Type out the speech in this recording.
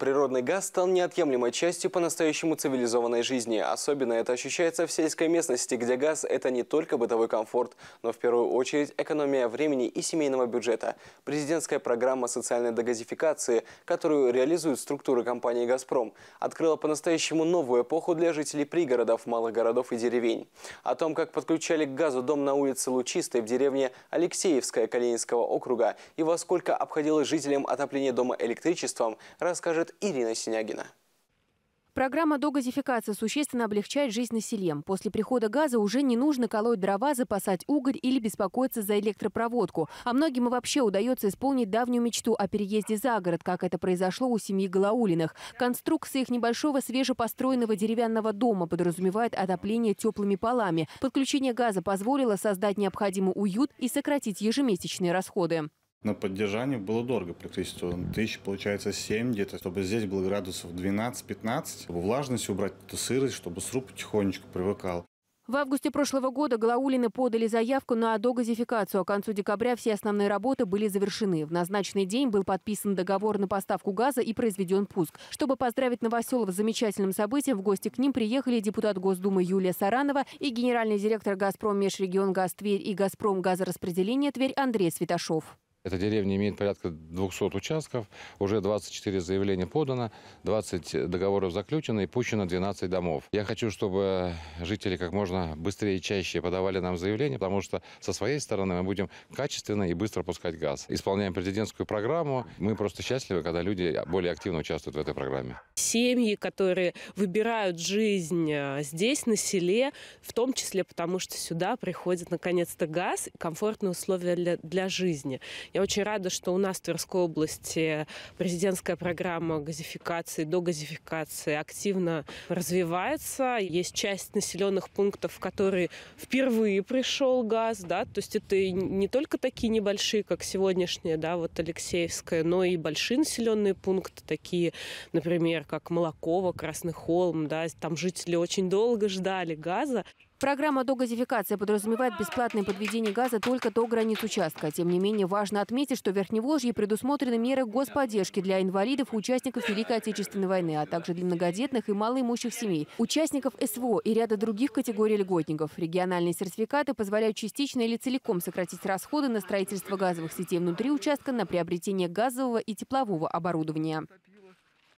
Природный газ стал неотъемлемой частью по-настоящему цивилизованной жизни. Особенно это ощущается в сельской местности, где газ – это не только бытовой комфорт, но в первую очередь экономия времени и семейного бюджета. Президентская программа социальной догазификации, которую реализуют структуры компании «Газпром», открыла по-настоящему новую эпоху для жителей пригородов, малых городов и деревень. О том, как подключали к газу дом на улице Лучистой в деревне Алексеевская Калининского округа и во сколько обходилось жителям отопление дома электричеством, расскажет расскажет Ирина Синягина. Программа догазификации существенно облегчает жизнь на селе. После прихода газа уже не нужно колоть дрова, запасать уголь или беспокоиться за электропроводку. А многим и вообще удается исполнить давнюю мечту о переезде за город, как это произошло у семьи Галаулиных. Конструкция их небольшого свежепостроенного деревянного дома подразумевает отопление теплыми полами. Подключение газа позволило создать необходимый уют и сократить ежемесячные расходы. На поддержание было дорого по электричеству. Тысяч, получается, 7 где-то, чтобы здесь было градусов 12-15, чтобы влажность убрать, эту сырость, чтобы сруб потихонечку привыкал. В августе прошлого года Галаулины подали заявку на догазификацию, а к концу декабря все основные работы были завершены. В назначенный день был подписан договор на поставку газа и произведен пуск. Чтобы поздравить Новоселов с замечательным событием, в гости к ним приехали депутат Госдумы Юлия Саранова и генеральный директор «Газпром Межрегион Газ Тверь» и «Газпром Газораспределение Тверь» Андрей Светашов. Эта деревня имеет порядка 200 участков, уже 24 заявления подано, 20 договоров заключено и пущено 12 домов. Я хочу, чтобы жители как можно быстрее и чаще подавали нам заявления, потому что со своей стороны мы будем качественно и быстро пускать газ. Исполняем президентскую программу. Мы просто счастливы, когда люди более активно участвуют в этой программе. Семьи, которые выбирают жизнь э, здесь, на селе, в том числе потому, что сюда приходит наконец-то газ и комфортные условия для, для жизни. Я очень рада, что у нас в Тверской области президентская программа газификации, догазификации активно развивается. Есть часть населенных пунктов, в которые впервые пришел газ, да, то есть это не только такие небольшие, как сегодняшние, да, вот Алексеевская, но и большие населенные пункты, такие, например, как Молоково, Красный холм, да, там жители очень долго ждали газа. Программа догазификации подразумевает бесплатное подведение газа только до границ участка. Тем не менее, важно отметить, что в Верхневолжье предусмотрены меры господдержки для инвалидов и участников Великой Отечественной войны, а также для многодетных и малоимущих семей, участников СВО и ряда других категорий льготников. Региональные сертификаты позволяют частично или целиком сократить расходы на строительство газовых сетей внутри участка, на приобретение газового и теплового оборудования.